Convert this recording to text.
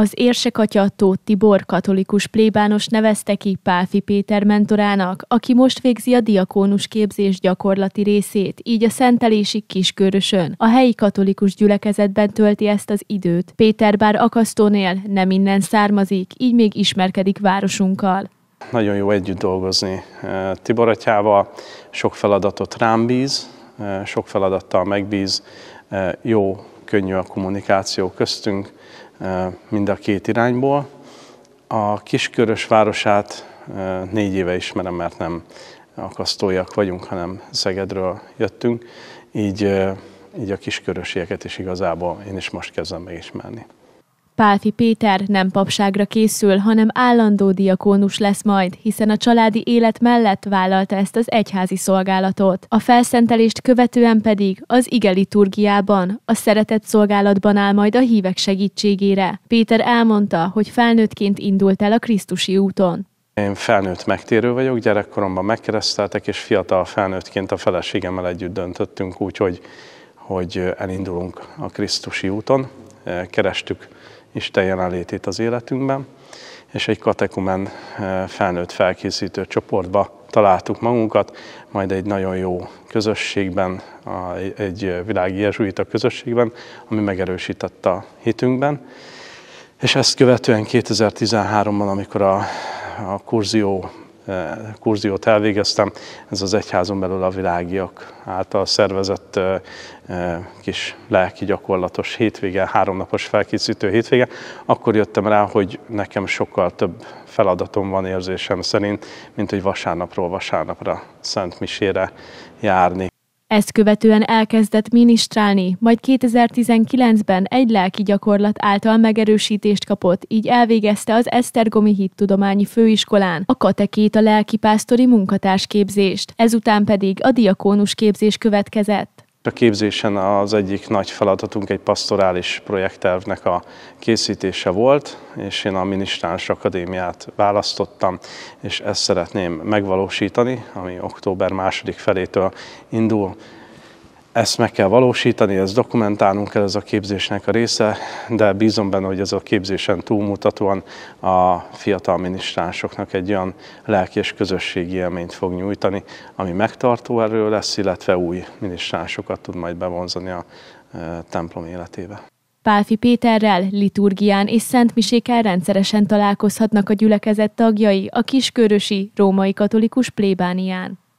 Az érsekatya Tóth Tibor katolikus plébános nevezte ki Pálfi Péter mentorának, aki most végzi a diakónus képzés gyakorlati részét, így a szentelésig kiskörösön. A helyi katolikus gyülekezetben tölti ezt az időt. Péter bár akasztónél nem innen származik, így még ismerkedik városunkkal. Nagyon jó együtt dolgozni eh, Tibor atyával, sok feladatot rám bíz, eh, sok feladattal megbíz, eh, jó könnyű a kommunikáció köztünk mind a két irányból. A kiskörös városát négy éve ismerem, mert nem akasztóiak vagyunk, hanem Szegedről jöttünk, így, így a kiskörösieket is igazából én is most kezdem megismerni. Pálfi Péter nem papságra készül, hanem állandó diakónus lesz majd, hiszen a családi élet mellett vállalta ezt az egyházi szolgálatot. A felszentelést követően pedig az ige liturgiában, a szeretett szolgálatban áll majd a hívek segítségére. Péter elmondta, hogy felnőttként indult el a Krisztusi úton. Én felnőtt megtérő vagyok, gyerekkoromban megkereszteltek, és fiatal felnőttként a feleségemmel együtt döntöttünk úgy, hogy, hogy elindulunk a Krisztusi úton. Kerestük Isten jelenlétét az életünkben, és egy katekumen eh, felnőtt felkészítő csoportba találtuk magunkat, majd egy nagyon jó közösségben, egy világi jezsuita közösségben, ami megerősített a hitünkben. És ezt követően 2013-ban, amikor a, a kurzió Eh, kurziót elvégeztem. Ez az egyházon belül a világiak által szervezett eh, eh, kis lelki gyakorlatos hétvége, háromnapos felkészítő hétvége. Akkor jöttem rá, hogy nekem sokkal több feladatom van érzésem szerint, mint hogy vasárnapról vasárnapra Szent Misére járni. Ezt követően elkezdett ministrálni, majd 2019-ben egy lelki gyakorlat által megerősítést kapott, így elvégezte az Esztergomi Tudományi Főiskolán a a lelkipásztori munkatárs képzést, ezután pedig a diakónus képzés következett. A képzésen az egyik nagy feladatunk egy pastorális projekttervnek a készítése volt, és én a Minisztráns Akadémiát választottam, és ezt szeretném megvalósítani, ami október második felétől indul ezt meg kell valósítani, ezt dokumentálnunk kell, ez a képzésnek a része, de bízom benne, hogy ez a képzésen túlmutatóan a fiatal minisztránsoknak egy olyan lelki és közösségi élményt fog nyújtani, ami megtartó erő lesz, illetve új minisztránsokat tud majd bevonzani a e, templom életébe. Pálfi Péterrel, liturgián és szentmiséken rendszeresen találkozhatnak a gyülekezet tagjai a kiskörösi római katolikus plébánián.